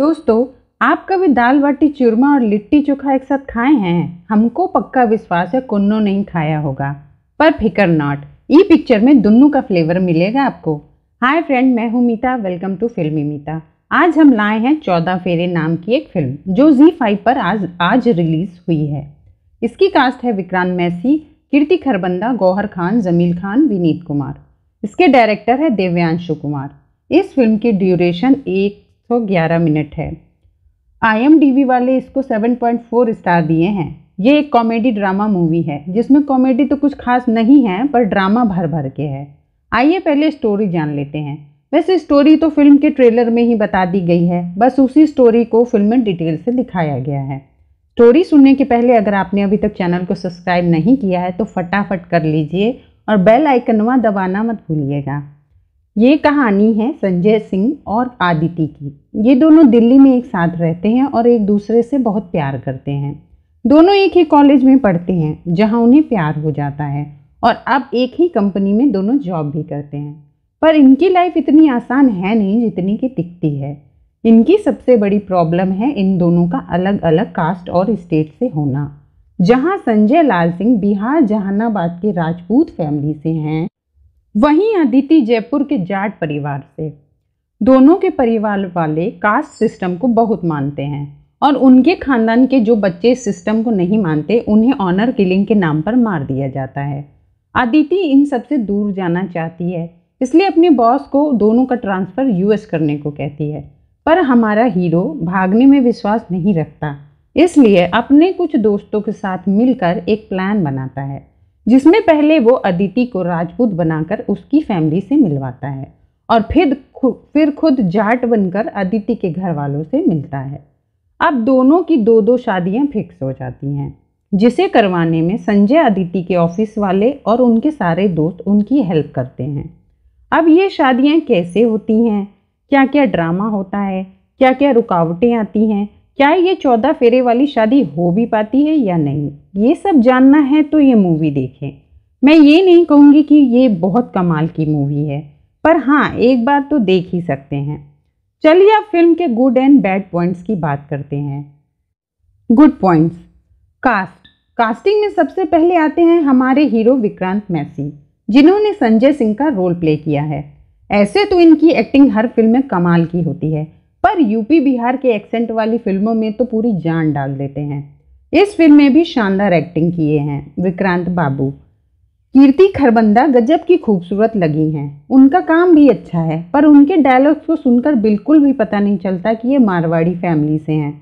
दोस्तों आप कभी दाल बाटी चूरमा और लिट्टी चोखा एक साथ खाए हैं हमको पक्का विश्वास है कुन्नो नहीं खाया होगा पर फिकर नॉट ई पिक्चर में दोनों का फ्लेवर मिलेगा आपको हाय फ्रेंड मैं हूँ मीता वेलकम टू फिल्मी मीता आज हम लाए हैं चौदह फेरे नाम की एक फिल्म जो जी फाइव पर आज आज रिलीज हुई है इसकी कास्ट है विक्रांत मैसी कीर्ति खरबंदा गौहर खान जमील खान विनीत कुमार इसके डायरेक्टर है देव्यांशु कुमार इस फिल्म की ड्यूरेशन एक ग्यारह मिनट है आई वाले इसको 7.4 स्टार दिए हैं ये एक कॉमेडी ड्रामा मूवी है जिसमें कॉमेडी तो कुछ खास नहीं है पर ड्रामा भर भर के है आइए पहले स्टोरी जान लेते हैं वैसे स्टोरी तो फिल्म के ट्रेलर में ही बता दी गई है बस उसी स्टोरी को फिल्म में डिटेल से दिखाया गया है स्टोरी सुनने के पहले अगर आपने अभी तक चैनल को सब्सक्राइब नहीं किया है तो फटाफट कर लीजिए और बेल आइकनवा दबाना मत भूलिएगा ये कहानी है संजय सिंह और आदिति की ये दोनों दिल्ली में एक साथ रहते हैं और एक दूसरे से बहुत प्यार करते हैं दोनों एक ही कॉलेज में पढ़ते हैं जहां उन्हें प्यार हो जाता है और अब एक ही कंपनी में दोनों जॉब भी करते हैं पर इनकी लाइफ इतनी आसान है नहीं जितनी कि दिखती है इनकी सबसे बड़ी प्रॉब्लम है इन दोनों का अलग अलग कास्ट और स्टेट से होना जहां संजय लाल सिंह बिहार जहानाबाद के राजपूत फैमिली से हैं वहीं अदिति जयपुर के जाट परिवार से दोनों के परिवार वाले कास्ट सिस्टम को बहुत मानते हैं और उनके खानदान के जो बच्चे सिस्टम को नहीं मानते उन्हें ऑनर किलिंग के नाम पर मार दिया जाता है अदिति इन सबसे दूर जाना चाहती है इसलिए अपने बॉस को दोनों का ट्रांसफ़र यूएस करने को कहती है पर हमारा हीरो भागने में विश्वास नहीं रखता इसलिए अपने कुछ दोस्तों के साथ मिलकर एक प्लान बनाता है जिसमें पहले वो अदिति को राजपूत बनाकर उसकी फैमिली से मिलवाता है और फिर फिर खुद जाट बनकर अदिति के घर वालों से मिलता है अब दोनों की दो दो शादियां फिक्स हो जाती हैं जिसे करवाने में संजय अदिति के ऑफिस वाले और उनके सारे दोस्त उनकी हेल्प करते हैं अब ये शादियाँ कैसे होती हैं क्या क्या ड्रामा होता है क्या क्या रुकावटें आती हैं क्या ये चौदह फेरे वाली शादी हो भी पाती है या नहीं ये सब जानना है तो ये मूवी देखें मैं ये नहीं कहूँगी कि ये बहुत कमाल की मूवी है पर हाँ एक बार तो देख ही सकते हैं चलिए अब फिल्म के गुड एंड बैड पॉइंट्स की बात करते हैं गुड पॉइंट्स कास्ट कास्टिंग में सबसे पहले आते हैं हमारे हीरो विक्रांत मैसी जिन्होंने संजय सिंह का रोल प्ले किया है ऐसे तो इनकी एक्टिंग हर फिल्म में कमाल की होती है पर यूपी बिहार के एक्सेंट वाली फिल्मों में तो पूरी जान डाल देते हैं इस फिल्म में भी शानदार एक्टिंग किए हैं विक्रांत बाबू कीर्ति खरबंदा गजब की खूबसूरत लगी हैं उनका काम भी अच्छा है पर उनके डायलॉग्स को सुनकर बिल्कुल भी पता नहीं चलता कि ये मारवाड़ी फैमिली से हैं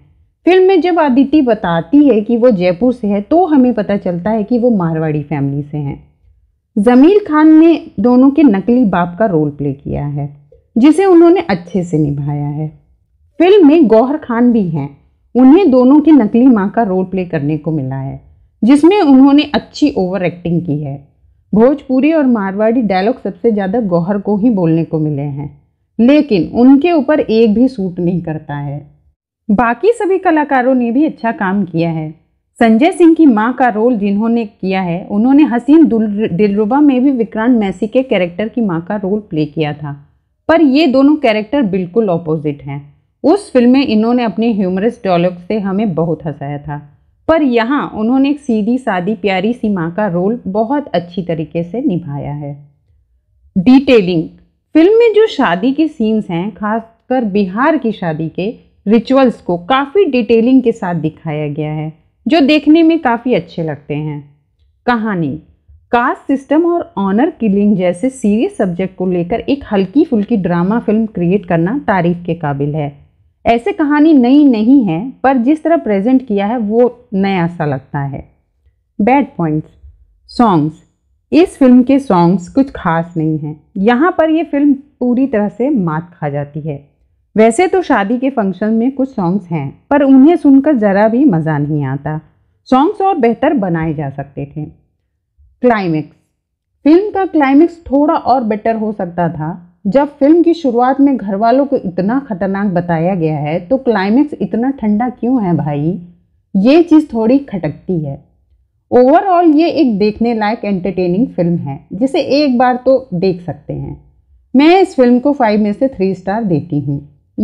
फिल्म में जब आदिति बताती है कि वो जयपुर से है तो हमें पता चलता है कि वो मारवाड़ी फैमिली से हैं जमील खान ने दोनों के नकली बाप का रोल प्ले किया है जिसे उन्होंने अच्छे से निभाया है फिल्म में गौहर खान भी हैं उन्हें दोनों की नकली माँ का रोल प्ले करने को मिला है जिसमें उन्होंने अच्छी ओवर एक्टिंग की है भोजपुरी और मारवाड़ी डायलॉग सबसे ज़्यादा गौहर को ही बोलने को मिले हैं लेकिन उनके ऊपर एक भी सूट नहीं करता है बाकी सभी कलाकारों ने भी अच्छा काम किया है संजय सिंह की माँ का रोल जिन्होंने किया है उन्होंने हसीन दिलरुबा में भी विक्रांत मैसी के कैरेक्टर की माँ का रोल प्ले किया था पर ये दोनों कैरेक्टर बिल्कुल ऑपोजिट हैं उस फिल्म में इन्होंने अपने ह्यूमरस डायलॉग से हमें बहुत हंसाया था पर यहाँ उन्होंने एक सीधी सादी प्यारी सी माँ का रोल बहुत अच्छी तरीके से निभाया है डिटेलिंग फिल्म में जो शादी के सीन्स हैं खासकर बिहार की शादी के रिचुअल्स को काफ़ी डिटेलिंग के साथ दिखाया गया है जो देखने में काफ़ी अच्छे लगते हैं कहानी कास्ट सिस्टम और ऑनर किलिंग जैसे सीरियस सब्जेक्ट को लेकर एक हल्की फुल्की ड्रामा फिल्म क्रिएट करना तारीफ के काबिल है ऐसे कहानी नई नहीं है पर जिस तरह प्रेजेंट किया है वो नया सा लगता है बैड पॉइंट्स सॉन्ग्स इस फिल्म के सॉन्ग्स कुछ खास नहीं हैं यहाँ पर ये फिल्म पूरी तरह से मात खा जाती है वैसे तो शादी के फंक्शन में कुछ सॉन्ग्स हैं पर उन्हें सुनकर ज़रा भी मज़ा नहीं आता सॉन्ग्स और बेहतर बनाए जा सकते थे क्लाइमेक्स फिल्म का क्लाइमेक्स थोड़ा और बेटर हो सकता था जब फिल्म की शुरुआत में घर वालों को इतना खतरनाक बताया गया है तो क्लाइमैक्स इतना ठंडा क्यों है भाई ये चीज़ थोड़ी खटकती है ओवरऑल ये एक देखने लायक एंटरटेनिंग फिल्म है जिसे एक बार तो देख सकते हैं मैं इस फिल्म को फाइव में से थ्री स्टार देती हूँ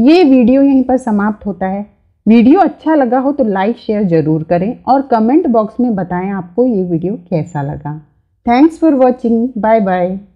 ये वीडियो यहीं पर समाप्त होता है वीडियो अच्छा लगा हो तो लाइक शेयर ज़रूर करें और कमेंट बॉक्स में बताएं आपको ये वीडियो कैसा लगा thanks for watching bye bye